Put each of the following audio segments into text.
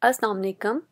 Assalamu alaikum.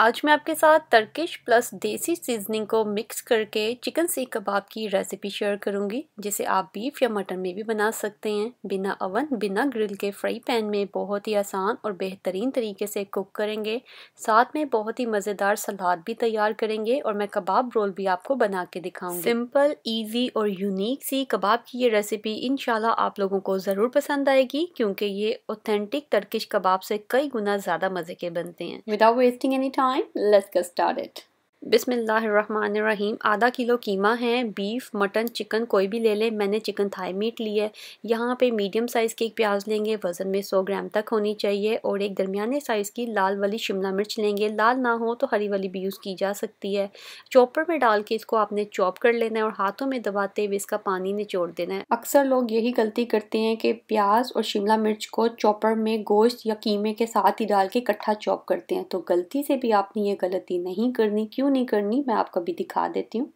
आज मैं आपके साथ तर्किश प्लस देसी सीजनिंग को मिक्स करके चिकन सीख कबाब की रेसिपी शेयर करूंगी जिसे आप बीफ या मटन में भी बना सकते हैं बिना अवन बिना ग्रिल के फ्राई पैन में बहुत ही आसान और बेहतरीन तरीके से कुक करेंगे साथ में बहुत ही मज़ेदार सलाद भी तैयार करेंगे और मैं कबाब रोल भी आपको बना के दिखाऊंगी सिंपल ईजी और यूनिक सी कबाब की ये रेसिपी इन आप लोगों को ज़रूर पसंद आएगी क्योंकि ये ऑथेंटिक तर्किश कबाब से कई गुना ज़्यादा मज़े के बनते हैं without wasting any time time, let's get started. बिसमीम आधा किलो कीमा है बीफ मटन चिकन कोई भी ले लें मैंने चिकन थाई मीट ली है यहाँ पे मीडियम साइज़ की एक प्याज लेंगे वज़न में 100 ग्राम तक होनी चाहिए और एक दरमियाने साइज़ की लाल वाली शिमला मिर्च लेंगे लाल ना हो तो हरी वाली भी यूज़ की जा सकती है चॉपर में डाल के इसको आपने चॉप कर लेना है और हाथों में दबाते हुए इसका पानी निचोड़ देना है अक्सर लोग यही गलती करते हैं कि प्याज और शिमला मिर्च को चॉपर में गोश्त या कीमे के साथ ही डाल के इकट्ठा चॉप करते हैं तो गलती से भी आपने ये गलती नहीं करनी क्यों नहीं करनी मैं आपको अभी दिखा देती हूँ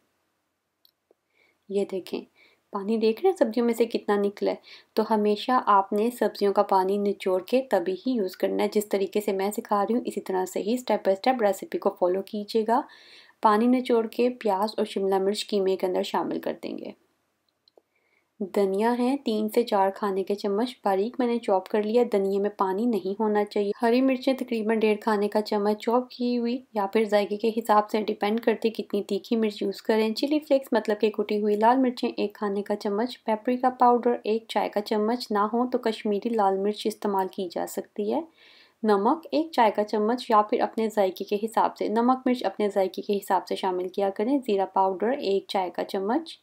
ये देखें पानी देख रहे हैं सब्जियों में से कितना निकला है तो हमेशा आपने सब्जियों का पानी निचोड़ के तभी ही यूज़ करना है जिस तरीके से मैं सिखा रही हूँ इसी तरह से ही स्टेप बाय स्टेप रेसिपी को फॉलो कीजिएगा पानी निचोड़ के प्याज और शिमला मिर्च कीमे के अंदर शामिल कर देंगे धनिया है तीन से चार खाने के चम्मच बारीक मैंने चॉप कर लिया धनिए में पानी नहीं होना चाहिए हरी मिर्चें तकरीबन डेढ़ खाने का चम्मच चॉप की हुई या फिर जायके के हिसाब से डिपेंड करते कितनी तीखी मिर्च यूज़ करें चिली फ्लेक्स मतलब कि कुटी हुई लाल मिर्चें एक खाने का चम्मच पेपरिका पाउडर एक चाय का चम्मच ना हो तो कश्मीरी लाल मिर्च इस्तेमाल की जा सकती है नमक एक चाय का चम्मच या फिर अपने जायके के हिसाब से नमक मिर्च अपने जायके के हिसाब से शामिल किया करें ज़ीरा पाउडर एक चाय का चम्मच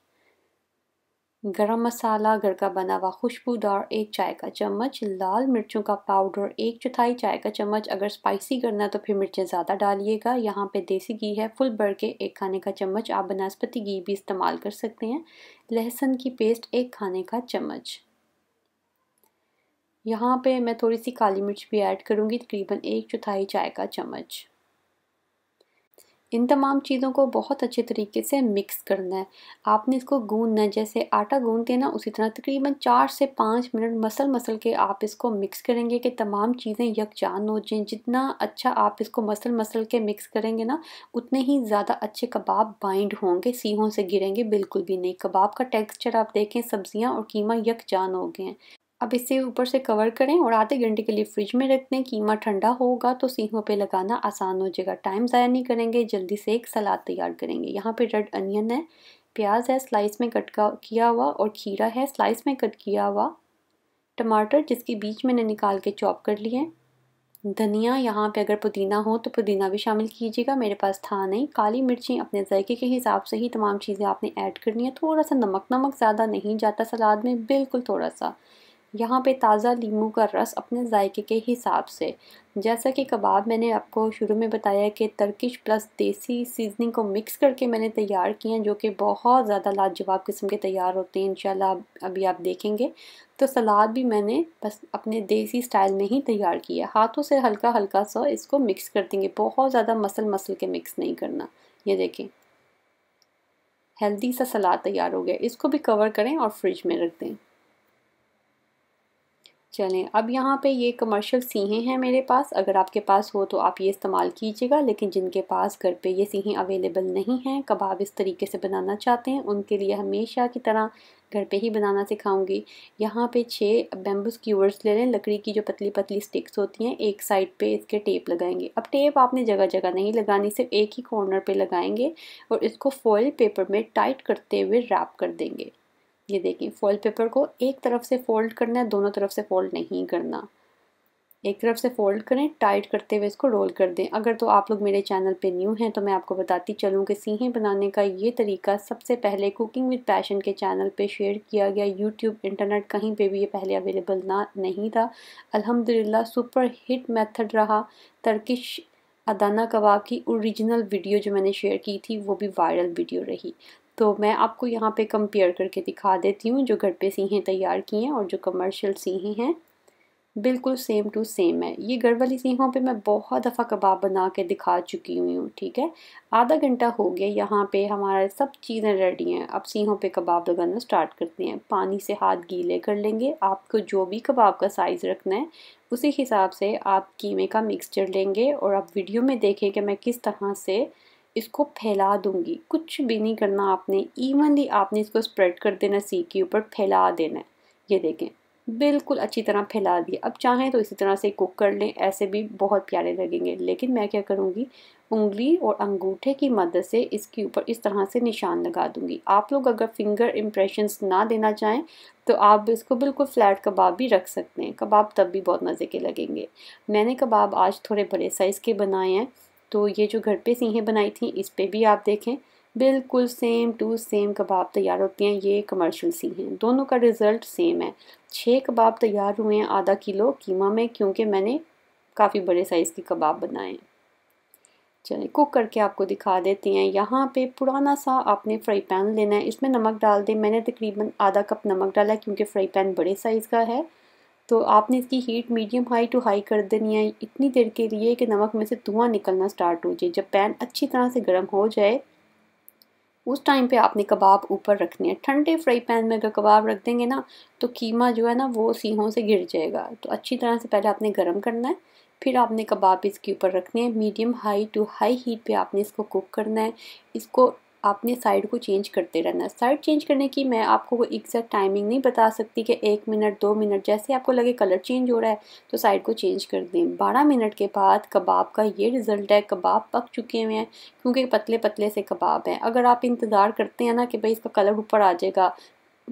गरम मसाला घर का बना हुआ खुशबूदार एक चाय का चम्मच लाल मिर्चों का पाउडर एक चौथाई चाय का चम्मच अगर स्पाइसी करना तो फिर मिर्चें ज़्यादा डालिएगा यहाँ पे देसी घी है फुल भर के एक खाने का चम्मच आप बनस्पति घी भी इस्तेमाल कर सकते हैं लहसुन की पेस्ट एक खाने का चम्मच यहाँ पे मैं थोड़ी सी काली मिर्च भी ऐड करूँगी तकरीबन एक चौथाई चाय का चम्मच इन तमाम चीज़ों को बहुत अच्छे तरीके से मिक्स करना है आपने इसको गूंदना है जैसे आटा गूंदते हैं ना उसी तरह तकरीबन चार से पाँच मिनट मसल मसल के आप इसको मिक्स करेंगे कि तमाम चीज़ें यकजान हो जाएँ जितना अच्छा आप इसको मसल मसल के मिक्स करेंगे ना उतने ही ज़्यादा अच्छे कबाब बाइंड होंगे सीहों से गिरेंगे बिल्कुल भी नहीं कबाब का टेक्स्चर आप देखें सब्ज़ियाँ और कीमा यकजान हो गए हैं अब इसे ऊपर से कवर करें और आधे घंटे के लिए फ्रिज में रख दें कीमा ठंडा होगा तो सीहों पे लगाना आसान हो जाएगा टाइम ज़ाया नहीं करेंगे जल्दी से एक सलाद तैयार करेंगे यहाँ पे रेड अनियन है प्याज है स्लाइस में कट किया हुआ और खीरा है स्लाइस में कट किया हुआ टमाटर जिसके बीच मैंने निकाल के चॉप कर लिए धनिया यहाँ पे अगर पुदीना हो तो पुदीना भी शामिल कीजिएगा मेरे पास था नहीं काली मिर्ची अपने जायके के हिसाब से ही तमाम चीज़ें आपने ऐड करनी है थोड़ा सा नमक नमक ज़्यादा नहीं जाता सलाद में बिल्कुल थोड़ा सा यहाँ पे ताज़ा लीमू का रस अपने जायके के हिसाब से जैसा कि कबाब मैंने आपको शुरू में बताया कि तर्किश प्लस देसी सीजनिंग को मिक्स करके मैंने तैयार किए हैं जो कि बहुत ज़्यादा लाजवाब किस्म के तैयार होते हैं इंशाल्लाह अभी आप देखेंगे तो सलाद भी मैंने बस अपने देसी स्टाइल में ही तैयार किया हाथों से हल्का हल्का सा इसको मिक्स कर देंगे बहुत ज़्यादा मसल मसल के मिक्स नहीं करना ये देखें हेल्दी सा सलाद तैयार हो गया इसको भी कवर करें और फ्रिज में रख दें चलें अब यहाँ पे ये कमर्शियल सीहें हैं मेरे पास अगर आपके पास हो तो आप ये इस्तेमाल कीजिएगा लेकिन जिनके पास घर पे ये सीहें अवेलेबल नहीं हैं कबाब इस तरीके से बनाना चाहते हैं उनके लिए हमेशा की तरह घर पे ही बनाना सिखाऊंगी यहाँ पे छः बेम्बू स्क्यूअर्स ले लें लकड़ी की जो पतली पतली स्टिक्स होती हैं एक साइड पे इसके टेप लगाएंगे अब टेप आपने जगह जगह नहीं लगानी सिर्फ एक ही कॉर्नर पे लगाएंगे और इसको फॉयल पेपर में टाइट करते हुए रैप कर देंगे ये देखिए फॉइल पेपर को एक तरफ से फोल्ड करना है दोनों तरफ से फोल्ड नहीं करना एक तरफ से फोल्ड करें टाइट करते हुए इसको रोल कर दें अगर तो आप लोग मेरे चैनल पे न्यू हैं तो मैं आपको बताती चलूँ कि सीहे बनाने का ये तरीका सबसे पहले कुकिंग विद पैशन के चैनल पे शेयर किया गया यूट्यूब इंटरनेट कहीं पे भी ये पहले अवेलेबल ना नहीं था अल्हम्दुलिल्लाह सुपर हिट मेथड रहा तर्किश अदाना कबाब की ओरिजिनल वीडियो जो मैंने शेयर की थी वो भी वायरल वीडियो रही तो मैं आपको यहाँ पे कंपेयर करके दिखा देती हूँ जो घर पे सीहें तैयार की हैं और जो कमर्शियल सीहें हैं बिल्कुल सेम टू सेम है ये घर वाली सीहों पे मैं बहुत दफ़ा कबाब बना के दिखा चुकी हुई हूँ ठीक है आधा घंटा हो गया यहाँ पे हमारा सब चीज़ें रेडी हैं अब सीहों पे कबाब लगाना स्टार्ट करते हैं पानी से हाथ गीले कर लेंगे आपको जो भी कबाब का साइज़ रखना है उसी हिसाब से आप कीमे का मिक्सचर लेंगे और आप वीडियो में देखें कि मैं किस तरह से इसको फैला दूंगी कुछ भी नहीं करना आपने इवनली आपने इसको स्प्रेड कर देना सी के ऊपर फैला देना ये देखें बिल्कुल अच्छी तरह फैला दिया अब चाहें तो इसी तरह से कुक कर लें ऐसे भी बहुत प्यारे लगेंगे लेकिन मैं क्या करूँगी उंगली और अंगूठे की मदद से इसके ऊपर इस तरह से निशान लगा दूंगी आप लोग अगर फिंगर इम्प्रेशंस ना देना चाहें तो आप इसको बिल्कुल फ्लैट कबाब भी रख सकते हैं कबाब तब भी बहुत मज़े के लगेंगे मैंने कबाब आज थोड़े बड़े साइज़ के बनाए हैं तो ये जो घर पे सीहें बनाई थी इस पर भी आप देखें बिल्कुल सेम टू सेम कबाब तैयार होते हैं ये कमर्शियल सी हैं दोनों का रिज़ल्ट सेम है छः कबाब तैयार हुए हैं आधा किलो कीमा में क्योंकि मैंने काफ़ी बड़े साइज़ के कबाब बनाए हैं चलिए कुक करके आपको दिखा देते हैं यहाँ पे पुराना सा आपने फ्राई पैन लेना है इसमें नमक डाल दें मैंने तकरीबन आधा कप नमक डाला क्योंकि फ्राई पैन बड़े साइज़ का है तो आपने इसकी heat medium high to high कर देनी है इतनी देर के लिए कि नमक में से धुआं निकलना स्टार्ट हो जाए जब पैन अच्छी तरह से गर्म हो जाए उस टाइम पे आपने कबाब ऊपर रखने हैं ठंडे फ्राई पैन में अगर कबाब रख देंगे ना तो कीमा जो है ना वो सीहों से गिर जाएगा तो अच्छी तरह से पहले आपने गर्म करना है फिर आपने कबाब इसके ऊपर रखने हैं medium high to high heat पे आपने इसको कुक करना है इसको आपने साइड को चेंज करते रहना है साइड चेंज करने की मैं आपको वो एग्जैक्ट टाइमिंग नहीं बता सकती कि एक मिनट दो मिनट जैसे आपको लगे कलर चेंज हो रहा है तो साइड को चेंज कर दें बारह मिनट के बाद कबाब का ये रिज़ल्ट है कबाब पक चुके हुए हैं क्योंकि पतले पतले से कबाब हैं अगर आप इंतज़ार करते हैं ना कि भाई इसका कलर ऊपर आ जाएगा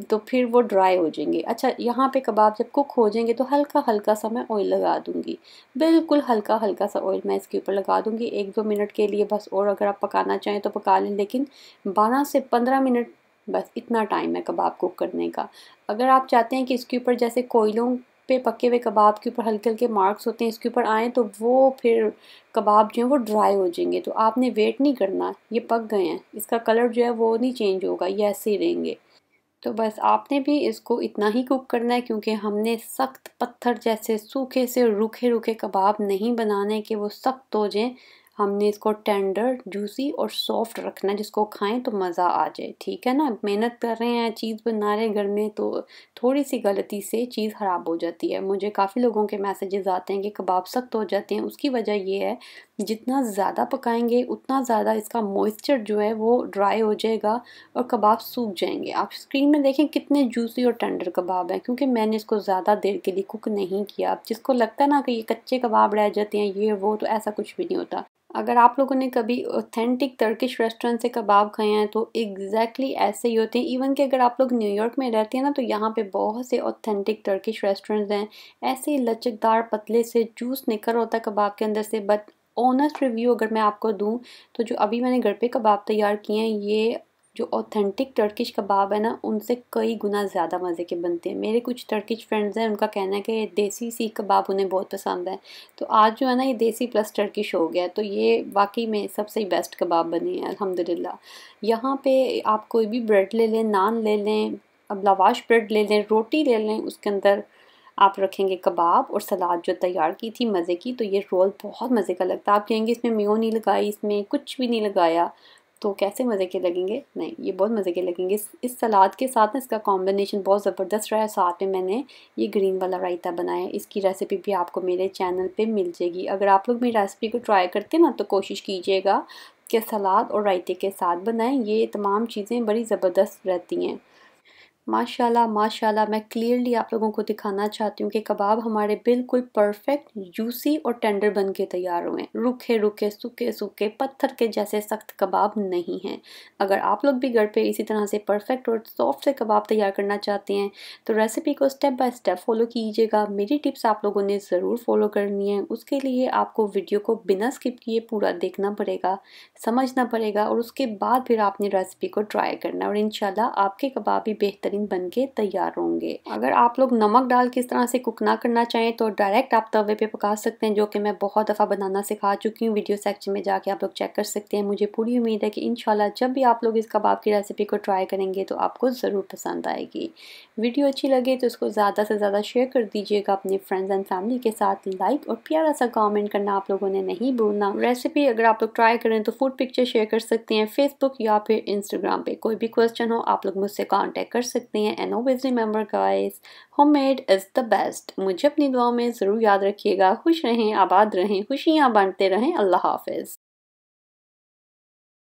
तो फिर वो ड्राई हो जाएंगे अच्छा यहाँ पे कबाब जब कुक हो जाएंगे तो हल्का हल्का सा मैं ऑयल लगा दूँगी बिल्कुल हल्का हल्का सा ऑयल मैं इसके ऊपर लगा दूँगी एक दो मिनट के लिए बस और अगर आप पकाना चाहें तो पका लें लेकिन बारह से पंद्रह मिनट बस इतना टाइम है कबाब कुक करने का अगर आप चाहते हैं कि इसके ऊपर जैसे कोयलों पे पके हुए कबाब के ऊपर हल्के हल्के मार्क्स होते हैं इसके ऊपर आए तो वो फिर कबाब जो है वो ड्राई हो जाएंगे तो आपने वेट नहीं करना ये पक गए हैं इसका कलर जो है वो नहीं चेंज होगा ये ऐसे ही रहेंगे तो बस आपने भी इसको इतना ही कुक करना है क्योंकि हमने सख्त पत्थर जैसे सूखे से रूखे रूखे कबाब नहीं बनाने के वो सख्त हो जाएं हमने इसको टेंडर जूसी और सॉफ्ट रखना है जिसको खाएं तो मज़ा आ जाए ठीक है ना मेहनत कर रहे हैं चीज़ बना रहे हैं घर में तो थोड़ी सी गलती से चीज़ ख़राब हो जाती है मुझे काफ़ी लोगों के मैसेजेस आते हैं कि कबाब सख्त हो जाते हैं उसकी वजह यह है जितना ज़्यादा पकाएंगे उतना ज़्यादा इसका मॉइस्चर जो है वो ड्राई हो जाएगा और कबाब सूख जाएंगे आप स्क्रीन में देखें कितने जूसी और टेंडर कबाब हैं क्योंकि मैंने इसको ज़्यादा देर के लिए कुक नहीं किया अब जिसको लगता है ना कि ये कच्चे कबाब रह जाते हैं ये वो तो ऐसा कुछ भी नहीं होता अगर आप लोगों ने कभी ऑथेंटिक टर्किश रेस्टोरेंट से कबाब खाए हैं तो एग्जैक्टली exactly ऐसे ही होते हैं इवन कि अगर आप लोग न्यूयॉर्क में रहते हैं ना तो यहाँ पे बहुत से ऑथेंटिक टर्किश रेस्टोरेंट्स हैं ऐसे ही लचकदार पतले से जूस निकल होता है कबाब के अंदर से बट ऑनेस्ट रिव्यू अगर मैं आपको दूँ तो जो अभी मैंने घर पर कबाब तैयार किए हैं ये जो ऑथेंटिक टर्किश कबाब है ना उनसे कई गुना ज़्यादा मज़े के बनते हैं मेरे कुछ टर्किश फ्रेंड्स हैं उनका कहना है कि देसी सीख कबाब उन्हें बहुत पसंद है तो आज जो है ना ये देसी प्लस टर्किश हो गया तो ये वाकई में सबसे बेस्ट कबाब बने हैं अल्हम्दुलिल्लाह यहाँ पे आप कोई भी ब्रेड ले लें नान ले लें अब लवाश ब्रेड ले लें रोटी ले लें उसके अंदर आप रखेंगे कबाब और सलाद जो तैयार की थी मज़े की तो ये रोल बहुत मज़े का लगता है आप कहेंगे इसमें मेो नहीं लगाई इसमें कुछ भी नहीं लगाया तो कैसे मज़े के लगेंगे नहीं ये बहुत मज़े के लगेंगे इस, इस सलाद के साथ ना इसका कॉम्बिनेशन बहुत ज़बरदस्त रहा है साथ में मैंने ये ग्रीन वाला रायता बनाया इसकी रेसिपी भी आपको मेरे चैनल पे मिल जाएगी अगर आप लोग मेरी रेसिपी को ट्राई करते ना तो कोशिश कीजिएगा कि सलाद और रायते के साथ बनाएं ये तमाम चीज़ें बड़ी ज़बरदस्त रहती हैं माशाल्लाह माशाल्लाह मैं क्लियरली आप लोगों को दिखाना चाहती हूँ कि कबाब हमारे बिल्कुल परफेक्ट जूसी और टेंडर बन के तैयार हुए हैं रुखे सूखे सूखे पत्थर के जैसे सख्त कबाब नहीं हैं अगर आप लोग भी घर पे इसी तरह से परफेक्ट और सॉफ्ट से कबाब तैयार करना चाहते हैं तो रेसिपी को स्टेप बाय स्टेप फॉलो कीजिएगा मेरी टिप्स आप लोगों ने ज़रूर फॉलो करनी है उसके लिए आपको वीडियो को बिना स्किप किए पूरा देखना पड़ेगा समझना पड़ेगा और उसके बाद फिर आपने रेसिपी को ट्राई करना और इन आपके कबाब भी बेहतरीन बन के तैयार होंगे अगर आप लोग नमक डाल के इस तरह से कुक ना करना चाहें तो डायरेक्ट आप तवे पे पका सकते हैं जो कि मैं बहुत दफ़ा बनाना सिखा चुकी हूँ वीडियो सेक्शन में जाके आप लोग चेक कर सकते हैं मुझे पूरी उम्मीद है कि इन जब भी आप लोग इस कबाब की रेसिपी को ट्राई करेंगे तो आपको ज़रूर पसंद आएगी वीडियो अच्छी लगे तो उसको ज़्यादा से ज़्यादा शेयर कर दीजिएगा अपने फ्रेंड्स एंड फैमिली के साथ लाइक और प्यारा सा कॉमेंट करना आप लोगों ने नहीं भूलना रेसिपी अगर आप लोग ट्राई करें तो फूड पिक्चर शेयर कर सकते हैं फेसबुक या फिर इंस्टाग्राम पे कोई भी क्वेश्चन हो आप लोग मुझसे कांटेक्ट कर सकते सकते हैं and always remember guys homemade is the best मुझे अपनी दुआ में ज़रूर याद रखिएगा खुश रहें आबाद रहें खुशियाँ बांटते रहें अल्लाह हाफिज़